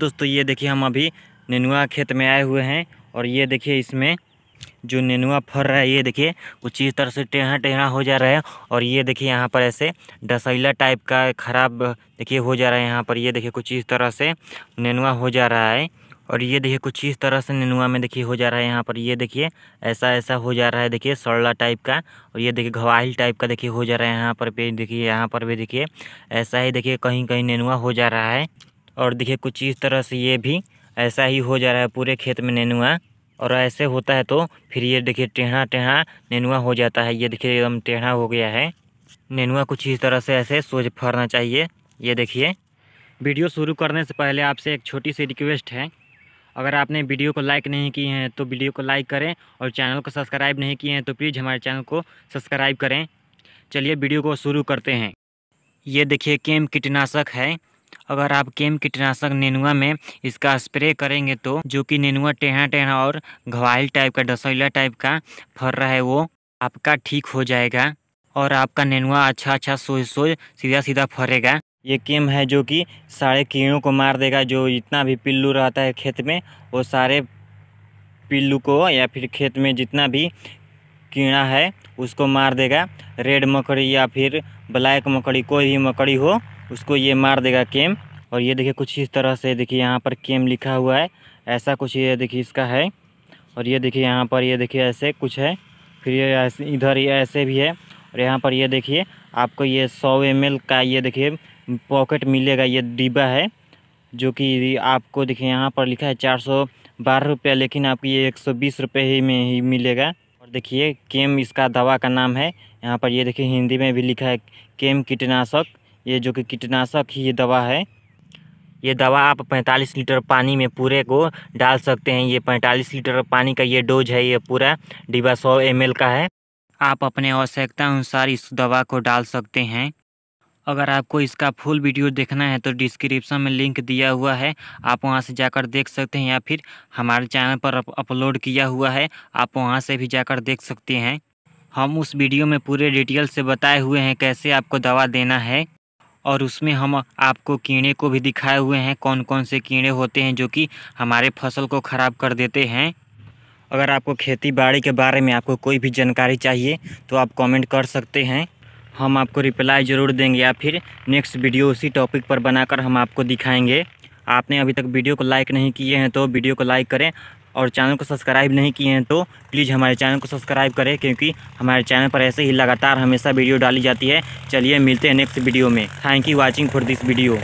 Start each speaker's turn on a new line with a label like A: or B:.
A: दोस्तों ये देखिए हम अभी नेनुआ खेत में आए हुए हैं और ये देखिए इसमें जो नेनुआ फर रहा है ये देखिए कुछ इस तरह से टेढ़ा टेढ़ा हो जा रहा है और ये देखिए यहाँ पर ऐसे डसैला टाइप का खराब देखिए हो जा रहा है यहाँ पर ये देखिए कुछ इस तरह से नेनुआ हो जा रहा है और ये देखिए कुछ इस तरह से नेनुआ में देखिए हो जा रहा है यहाँ पर ये देखिए ऐसा ऐसा हो जा रहा है देखिए सड़ला टाइप का और ये देखिए घवाहिल टाइप का देखिए हो जा रहा है यहाँ पर भी देखिए यहाँ पर भी देखिए ऐसा ही देखिए कहीं कहीं नेनुआ हो जा रहा है और देखिए कुछ इस तरह से ये भी ऐसा ही हो जा रहा है पूरे खेत में नेनुआ और ऐसे होता है तो फिर ये देखिए टेढ़ा टेढ़ा नेनुआ हो जाता है ये देखिए एकदम टेढ़ा हो गया है नेनुआ कुछ इस तरह से ऐसे सोच फरना चाहिए ये देखिए वीडियो शुरू करने से पहले आपसे एक छोटी सी रिक्वेस्ट है अगर आपने वीडियो को लाइक नहीं किए हैं तो वीडियो को लाइक करें और चैनल को सब्सक्राइब नहीं किए हैं तो प्लीज़ हमारे चैनल को सब्सक्राइब करें चलिए वीडियो को शुरू करते हैं ये देखिए केम कीटनाशक है अगर आप केम कीटनाशक नेनुआ में इसका स्प्रे करेंगे तो जो कि नेनुआ टेढ़ा टेढ़ा और घवाइल टाइप का डसोला टाइप का फर रहा है वो आपका ठीक हो जाएगा और आपका नेनुआ अच्छा अच्छा सोच सोच सीधा सीधा फरेगा ये केम है जो कि सारे कीड़ों को मार देगा जो जितना भी पिल्लू रहता है खेत में वो सारे पिल्लू को या फिर खेत में जितना भी कीड़ा है उसको मार देगा रेड मकड़ी या फिर ब्लैक मकड़ी कोई भी मकड़ी हो उसको ये मार देगा केम और ये देखिए कुछ इस तरह से देखिए यहाँ पर केम लिखा हुआ है ऐसा कुछ ये देखिए इसका है और ये देखिए यहाँ पर ये देखिए ऐसे कुछ है फिर ये इधर ये ऐसे भी है और यहाँ पर ये देखिए आपको ये सौ एम का ये देखिए पॉकेट मिलेगा ये डिब्बा है जो कि आपको देखिए यहाँ पर लिखा है चार सौ बारह रुपया लेकिन आपको ये एक सौ बीस रुपये ही में ही मिलेगा और देखिए केम इसका दवा का नाम है यहाँ पर ये देखिए हिंदी में भी लिखा है केम कीटनाशक ये जो कि कीटनाशक ही ये दवा है ये दवा आप 45 लीटर पानी में पूरे को डाल सकते हैं ये 45 लीटर पानी का ये डोज है ये पूरा डिब्बा सौ एम का है आप अपने आवश्यकता अनुसार इस दवा को डाल सकते हैं अगर आपको इसका फुल वीडियो देखना है तो डिस्क्रिप्शन में लिंक दिया हुआ है आप वहां से जाकर देख सकते हैं या फिर हमारे चैनल पर अपलोड किया हुआ है आप वहां से भी जाकर देख सकते हैं हम उस वीडियो में पूरे डिटेल से बताए हुए हैं कैसे आपको दवा देना है और उसमें हम आपको कीड़े को भी दिखाए हुए हैं कौन कौन से कीड़े होते हैं जो कि हमारे फसल को ख़राब कर देते हैं अगर आपको खेती बाड़ी के बारे में आपको कोई भी जानकारी चाहिए तो आप कमेंट कर सकते हैं हम आपको रिप्लाई ज़रूर देंगे या फिर नेक्स्ट वीडियो उसी टॉपिक पर बनाकर हम आपको दिखाएंगे आपने अभी तक वीडियो को लाइक नहीं किए हैं तो वीडियो को लाइक करें और चैनल को सब्सक्राइब नहीं किए हैं तो प्लीज़ हमारे चैनल को सब्सक्राइब करें क्योंकि हमारे चैनल पर ऐसे ही लगातार हमेशा वीडियो डाली जाती है चलिए मिलते हैं नेक्स्ट वीडियो में thank you watching for this video